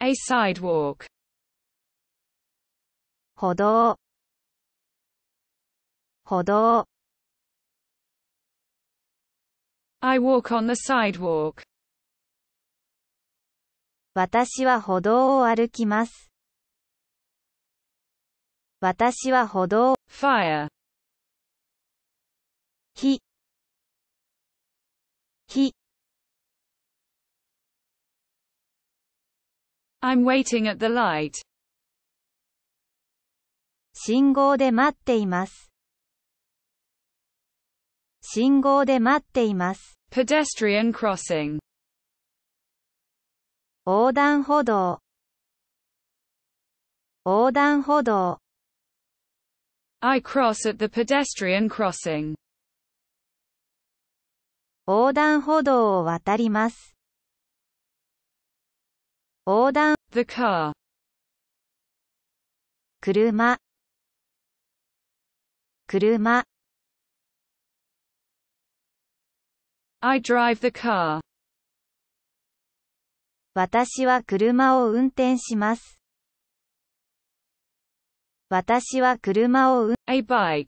A sidewalk. 歩道歩道 I walk on the sidewalk. 私は歩道を歩きます。私は歩道 Fire. 火 I'm waiting at the light. 信号で待っています。信号で待っています。pedestrian crossing 横断歩道横断歩道 I cross at the pedestrian crossing 横断歩道を渡ります横断 the car 車車 I drive the car 私は車を運転します私は車を運 A bike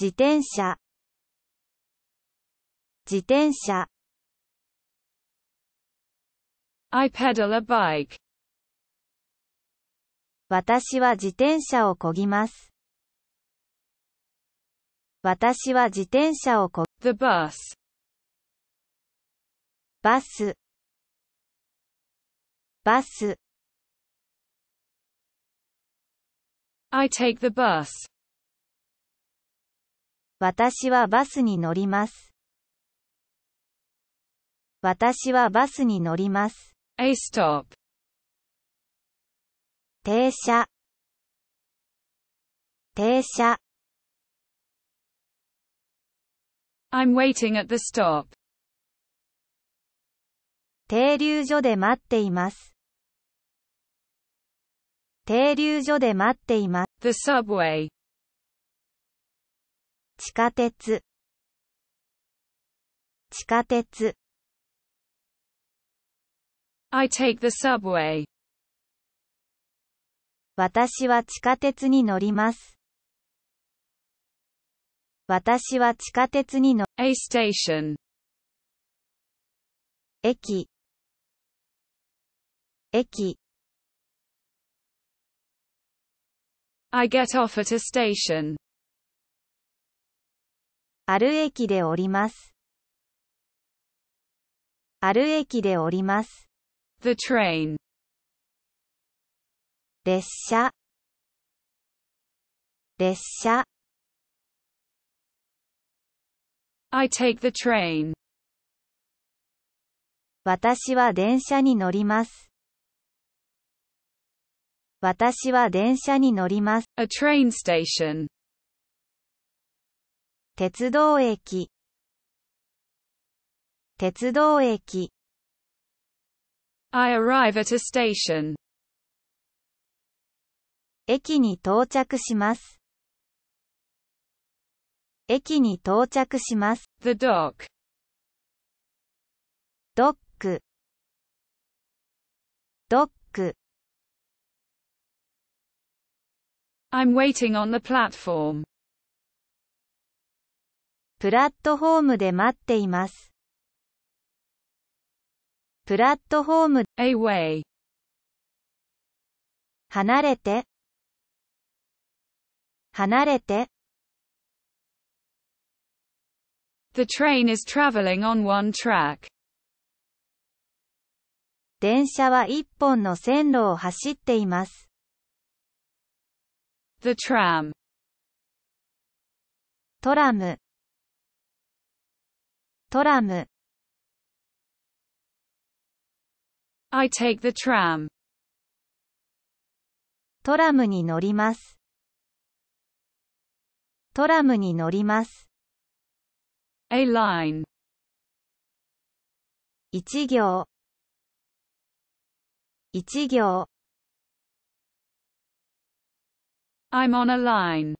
自転車自転車 I pedal a bike. 私は自転車をこぎます。私は自転車をこ The bus. バスバス I take the bus. 私はバスに乗ります。私はバスに乗ります。A stop. 停車停車 I'm waiting at the stop. 停留所で待っています。停留所で待っています。The subway. 地下鉄地下鉄 I take the subway. 私は地下鉄に乗ります。私は地下鉄に乗 A station 駅駅 I get off at a station ある駅で降ります。ある駅で降ります。The train. 列車列車 I take the train. 私は電車に乗ります。私は電車に乗ります。A train station. 鉄道駅鉄道駅 I arrive at a station. 駅に到着します。駅に到着します。The dock. ドック。ドック。I'm waiting on the platform. プラットフォームで待っています。プラットフォーム away 離れて離れて The train is traveling on one track. 電車は一本の線路を走っています。The tram トラムトラム I take the tram. トラムに乗ります。トラムに乗ります。A line. 一行一行 I'm on a line.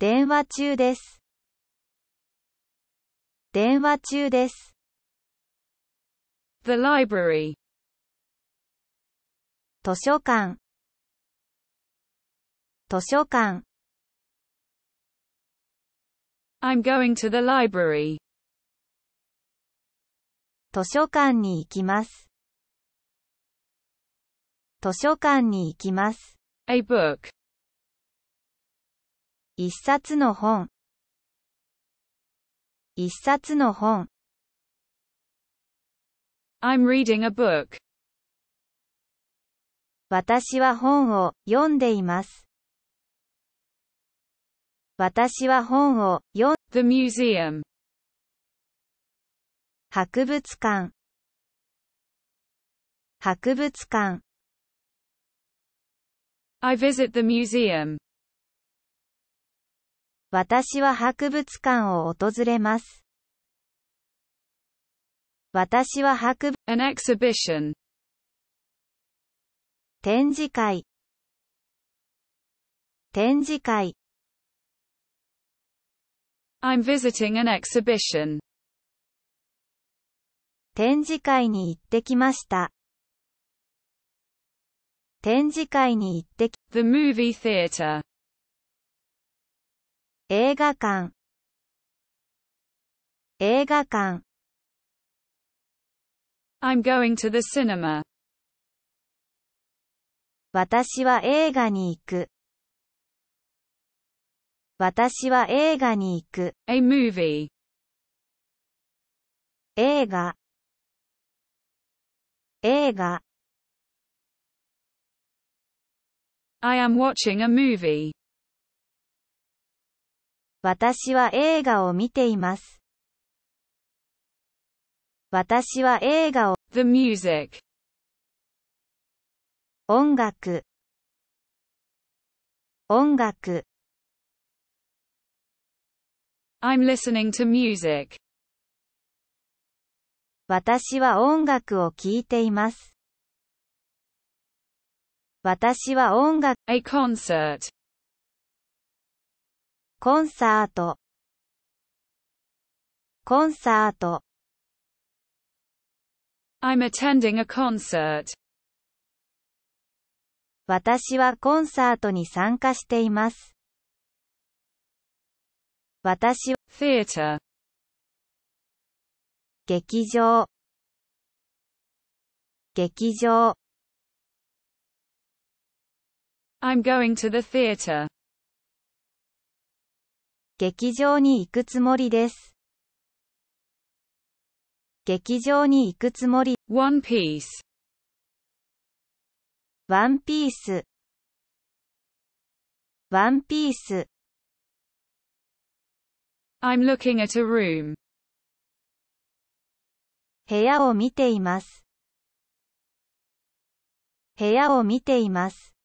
電話中です。電話中です。The library. 図書館図書館 I'm going to the library. 図書館に行きます。図書館に行きます。A book. 一冊の本一冊の本 I'm r 私は本を読んでいます。私は本を読ん博物館博物館私は博物館を訪れます。私は博物 an exhibition 展示会展示会 I'm visiting an exhibition 展示会に行ってきました展示会に行ってき The movie theater 映画館映画館 I'm going to the cinema. 私は映画に行く。私は映画に行く。A movie. 映画。映画。I am watching a movie. 私は映画を見ています。私は映画を The music 音楽音楽 I'm listening to music 私は音楽を聴いています。私は音楽 A concert コンサートコンサート I'm attending a concert. 私はコンサートに参加しています。私は theater 劇場劇場 I'm going to the theater 劇場に行くつもりです。劇場に行くつもり。One Piece ワンピースワンピース I'm looking at a room 部屋を見ています部屋を見ています